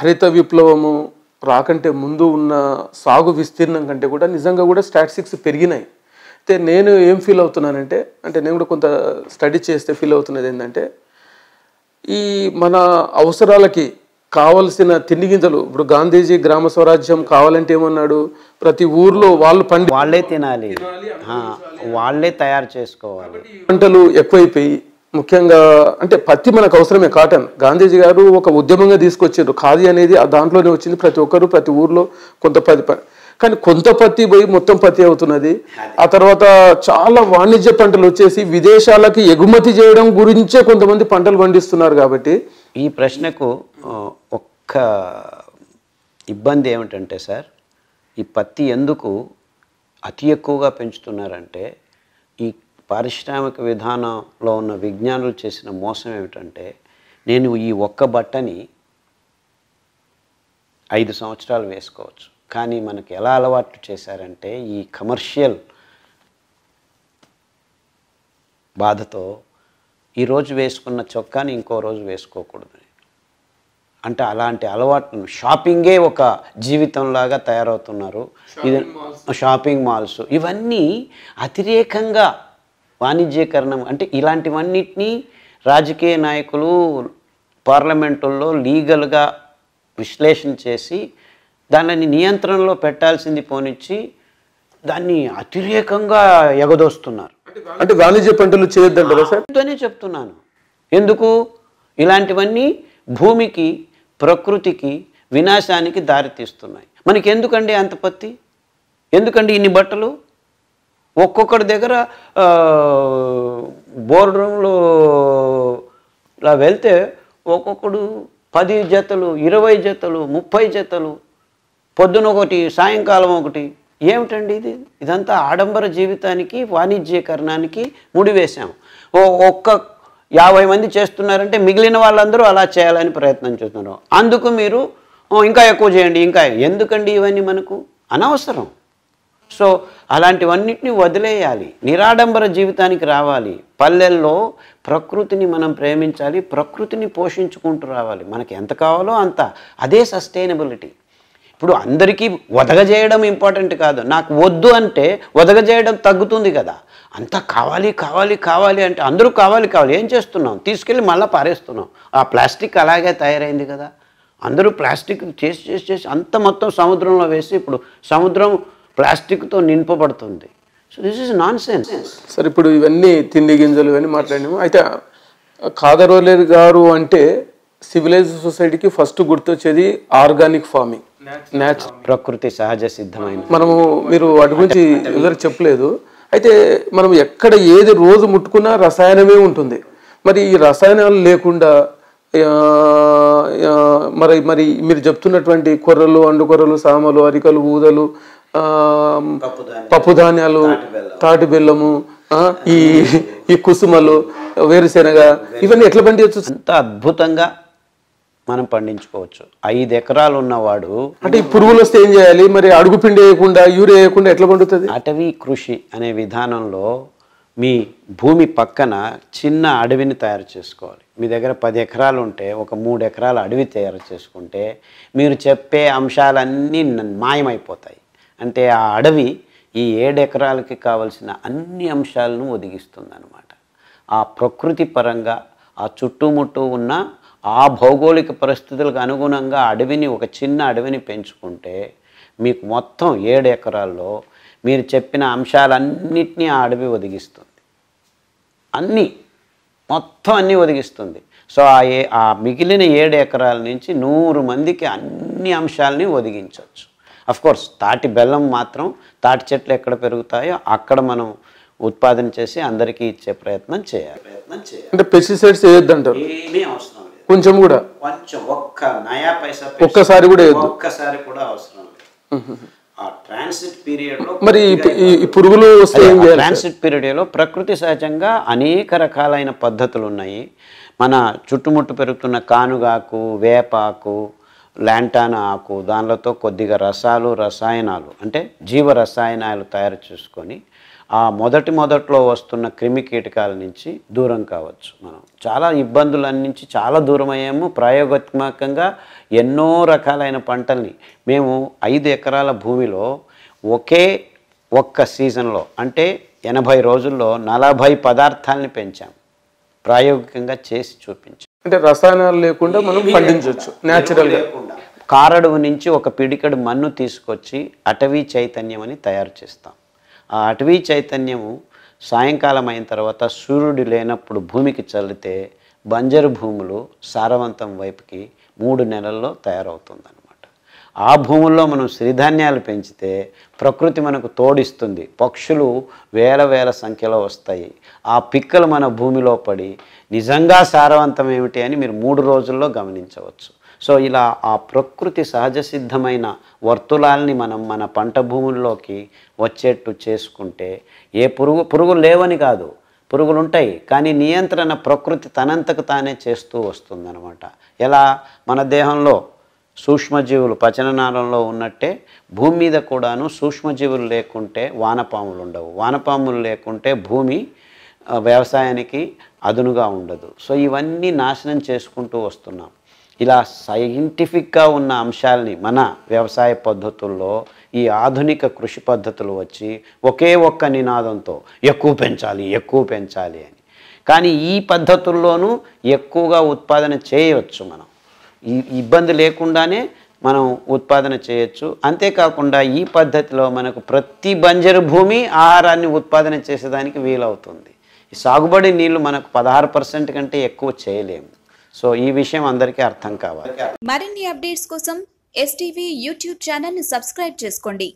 హరిత విప్లవము రాకంటే ముందు ఉన్న సాగు విస్తీర్ణం కంటే కూడా నిజంగా కూడా స్టాటిస్టిక్స్ పెరిగినాయి అయితే నేను ఏం ఫీల్ అవుతున్నానంటే అంటే నేను కూడా కొంత స్టడీ చేస్తే ఫీల్ అవుతున్నది ఏంటంటే ఈ మన అవసరాలకి కావలసిన తిండి గింజలు ఇప్పుడు గాంధీజీ గ్రామ స్వరాజ్యం కావాలంటే ఏమన్నాడు ప్రతి ఊర్లో వాళ్ళు పండి వాళ్ళే తినాలి వాళ్ళే తయారు చేసుకోవాలి పంటలు ఎక్కువైపోయి ముఖ్యంగా అంటే పత్తి మనకు అవసరమే కాటన్ గాంధీజీ గారు ఒక ఉద్యమంగా తీసుకొచ్చారు ఖాదీ అనేది ఆ దాంట్లోనే వచ్చింది ప్రతి ఒక్కరు ప్రతి ఊర్లో కొంత పది కానీ కొంత పత్తి పోయి మొత్తం పత్తి అవుతున్నది ఆ తర్వాత చాలా వాణిజ్య పంటలు వచ్చేసి విదేశాలకి ఎగుమతి చేయడం గురించే కొంతమంది పంటలు పండిస్తున్నారు కాబట్టి ఈ ప్రశ్నకు ఒక్క ఇబ్బంది ఏమిటంటే సార్ ఈ పత్తి ఎందుకు అతి ఎక్కువగా పెంచుతున్నారంటే ఈ పారిశ్రామిక విధానంలో ఉన్న విజ్ఞానులు చేసిన మోసం ఏమిటంటే నేను ఈ ఒక్క బట్టని ఐదు సంవత్సరాలు వేసుకోవచ్చు కానీ మనకు ఎలా అలవాట్లు చేశారంటే ఈ కమర్షియల్ బాధతో ఈరోజు వేసుకున్న చొక్కాని ఇంకో రోజు వేసుకోకూడదు అంటే అలాంటి అలవాట్లను షాపింగే ఒక జీవితంలాగా తయారవుతున్నారు ఇది షాపింగ్ మాల్స్ ఇవన్నీ అతిరేకంగా వాణిజ్యీకరణం అంటే ఇలాంటివన్నిటినీ రాజకీయ నాయకులు పార్లమెంటుల్లో లీగల్గా విశ్లేషణ చేసి దానిని నియంత్రణలో పెట్టాల్సింది పోనిచ్చి దాన్ని అతిరేకంగా ఎగదోస్తున్నారు అంటే వాణిజ్య పంటలు చేయొద్దంటారా చెప్తున్నాను ఎందుకు ఇలాంటివన్నీ భూమికి ప్రకృతికి వినాశానికి దారితీస్తున్నాయి మనకి ఎందుకండి అంత పత్తి ఎందుకండి ఇన్ని బట్టలు ఒక్కొక్కడి దగ్గర బోర్డు రూమ్లో ఇలా వెళ్తే ఒక్కొక్కడు పది జతలు ఇరవై జతలు ముప్పై జతలు పొద్దున ఒకటి సాయంకాలం ఒకటి ఏమిటండి ఇది ఇదంతా ఆడంబర జీవితానికి వాణిజ్యీకరణానికి ముడివేశాము ఓ ఒక్క యాభై మంది చేస్తున్నారంటే మిగిలిన వాళ్ళందరూ అలా చేయాలని ప్రయత్నం చేస్తున్నారు అందుకు మీరు ఇంకా ఎక్కువ చేయండి ఇంకా ఎందుకండి ఇవన్నీ మనకు అనవసరం సో అలాంటివన్నిటిని వదిలేయాలి నిరాడంబర జీవితానికి రావాలి పల్లెల్లో ప్రకృతిని మనం ప్రేమించాలి ప్రకృతిని పోషించుకుంటూ రావాలి మనకి ఎంత కావాలో అంత అదే సస్టైనబిలిటీ ఇప్పుడు అందరికీ వదగజేయడం ఇంపార్టెంట్ కాదు నాకు వద్దు అంటే వదగజేయడం తగ్గుతుంది కదా అంత కావాలి కావాలి కావాలి అంటే అందరూ కావాలి కావాలి ఏం చేస్తున్నాం తీసుకెళ్ళి మళ్ళీ పారేస్తున్నాం ఆ ప్లాస్టిక్ అలాగే తయారైంది కదా అందరూ ప్లాస్టిక్ చేసి చేసి చేసి అంత మొత్తం సముద్రంలో వేసి ఇప్పుడు సముద్రం ప్లాస్టిక్తో నింపబడుతుంది so this is nonsense sir ఇప్పుడు ఇవన్నీ తిండి గింజలు ఇవన్నీ మాట్లాడినాము అయితే కాదరోలేరు గారు అంటే సివిలైజ్ సొసైటీకి ఫస్ట్ గుర్తొచ్చేది ఆర్గానిక్ ఫార్మింగ్ న్యాచురల్ ప్రకృతి సహజ సిద్ధమైన మనము మీరు వాటి గురించి ఎవరు చెప్పలేదు అయితే మనం ఎక్కడ ఏది రోజు ముట్టుకున్నా రసాయనమే ఉంటుంది మరి ఈ రసాయనాలు లేకుండా మరి మరి మీరు చెప్తున్నటువంటి కొర్రలు కొర్రలు సామలు అరికలు ఊదలు పప్పు ధాన్యాలు తాటి బెల్లము ఈ ఈ కుసుమలు వేరుశెనగ ఇవన్నీ ఎట్లా పండించవచ్చు అంత అద్భుతంగా మనం పండించుకోవచ్చు ఐదు ఎకరాలు ఉన్నవాడు అంటే ఈ పురుగులు వస్తే ఏం చేయాలి మరి అడుగు పిండి వేయకుండా యూరియా వేయకుండా ఎట్లా పండుతుంది అటవీ కృషి అనే విధానంలో మీ భూమి పక్కన చిన్న అడవిని తయారు చేసుకోవాలి మీ దగ్గర పది ఎకరాలు ఉంటే ఒక మూడు ఎకరాల అడవి తయారు చేసుకుంటే మీరు చెప్పే అంశాలన్నీ మాయమైపోతాయి అంటే ఆ అడవి ఈ ఏడెకరాలకి కావలసిన అన్ని అంశాలను ఒదిగిస్తుందన్నమాట ఆ ప్రకృతి పరంగా ఆ చుట్టుముట్టు ఉన్న ఆ భౌగోళిక పరిస్థితులకు అనుగుణంగా అడవిని ఒక చిన్న అడవిని పెంచుకుంటే మీకు మొత్తం ఏడు ఎకరాల్లో మీరు చెప్పిన అంశాలన్నింటినీ ఆ అడవి ఒదిగిస్తుంది అన్నీ మొత్తం అన్నీ ఒదిగిస్తుంది సో ఆ ఏ ఆ మిగిలిన ఏడు ఎకరాల నుంచి నూరు మందికి అన్ని అంశాలని ఒదిగించవచ్చు కోర్స్ తాటి బెల్లం మాత్రం తాటి చెట్లు ఎక్కడ పెరుగుతాయో అక్కడ మనం ఉత్పాదన చేసి అందరికీ ఇచ్చే ప్రయత్నం చేయాలి ప్రయత్నం చేయాలి అంటే పెస్టిసైడ్స్ ఏమీ అవసరం లేదు కొంచెం కూడా కొంచెం ఒక్క నయా పైసా ఒక్కసారి కూడా ఒక్కసారి కూడా అవసరం లేదు ఆ ట్రాన్సిట్ పీరియడ్ లో మరి ఈ పురుగులు ట్రాన్సిట్ పీరియడ్ లో ప్రకృతి సహజంగా అనేక రకాలైన పద్ధతులు ఉన్నాయి మన చుట్టుముట్టు పెరుగుతున్న కానుగాకు వేపాకు ల్యాంటాన్ ఆకు దానిలతో కొద్దిగా రసాలు రసాయనాలు అంటే జీవ రసాయనాలు తయారు చేసుకొని ఆ మొదటి మొదట్లో వస్తున్న క్రిమి కీటకాల నుంచి దూరం కావచ్చు మనం చాలా ఇబ్బందుల చాలా దూరం అయ్యాము ప్రయోగాత్మకంగా ఎన్నో రకాలైన పంటల్ని మేము ఐదు ఎకరాల భూమిలో ఒకే ఒక్క సీజన్లో అంటే ఎనభై రోజుల్లో నలభై పదార్థాలని పెంచాం ప్రాయోగికంగా చేసి చూపించాం అంటే రసాయనాలు లేకుండా మనం పండించవచ్చు న్యాచురల్గా కారడువు నుంచి ఒక పిడికడు మన్ను తీసుకొచ్చి అటవీ చైతన్యం అని తయారు చేస్తాం ఆ అటవీ చైతన్యము సాయంకాలం అయిన తర్వాత సూర్యుడు లేనప్పుడు భూమికి చల్లితే బంజరు భూములు సారవంతం వైపుకి మూడు నెలల్లో తయారవుతుందని ఆ భూముల్లో మనం సిరిధాన్యాలు పెంచితే ప్రకృతి మనకు తోడిస్తుంది పక్షులు వేల వేల సంఖ్యలో వస్తాయి ఆ పిక్కలు మన భూమిలో పడి నిజంగా సారవంతం ఏమిటి అని మీరు మూడు రోజుల్లో గమనించవచ్చు సో ఇలా ఆ ప్రకృతి సహజ సిద్ధమైన వర్తులాల్ని మనం మన పంట భూముల్లోకి వచ్చేట్టు చేసుకుంటే ఏ పురుగు పురుగులు లేవని కాదు పురుగులు ఉంటాయి కానీ నియంత్రణ ప్రకృతి తనంతకు తానే చేస్తూ వస్తుందన్నమాట ఎలా మన దేహంలో సూక్ష్మజీవులు పచననాళంలో ఉన్నట్టే భూమి మీద కూడాను సూక్ష్మజీవులు లేకుంటే వానపాములు ఉండవు వానపాములు లేకుంటే భూమి వ్యవసాయానికి అదునుగా ఉండదు సో ఇవన్నీ నాశనం చేసుకుంటూ వస్తున్నాం ఇలా సైంటిఫిక్గా ఉన్న అంశాలని మన వ్యవసాయ పద్ధతుల్లో ఈ ఆధునిక కృషి పద్ధతులు వచ్చి ఒకే ఒక్క నినాదంతో ఎక్కువ పెంచాలి ఎక్కువ పెంచాలి అని కానీ ఈ పద్ధతుల్లోనూ ఎక్కువగా ఉత్పాదన చేయవచ్చు మనం ఇబ్బంది లేకుండానే మనం ఉత్పాదన చేయొచ్చు అంతేకాకుండా ఈ పద్ధతిలో మనకు ప్రతి బంజరు భూమి ఆహారాన్ని ఉత్పాదన చేసేదానికి వీలవుతుంది ఈ సాగుబడి నీళ్లు మనకు పదహారు పర్సెంట్ కంటే ఎక్కువ చేయలేము సో ఈ విషయం అందరికీ అర్థం కావాలి మరిన్ని అప్డేట్స్ కోసం ఎస్టీవీ యూట్యూబ్ ఛానల్ని సబ్స్క్రైబ్ చేసుకోండి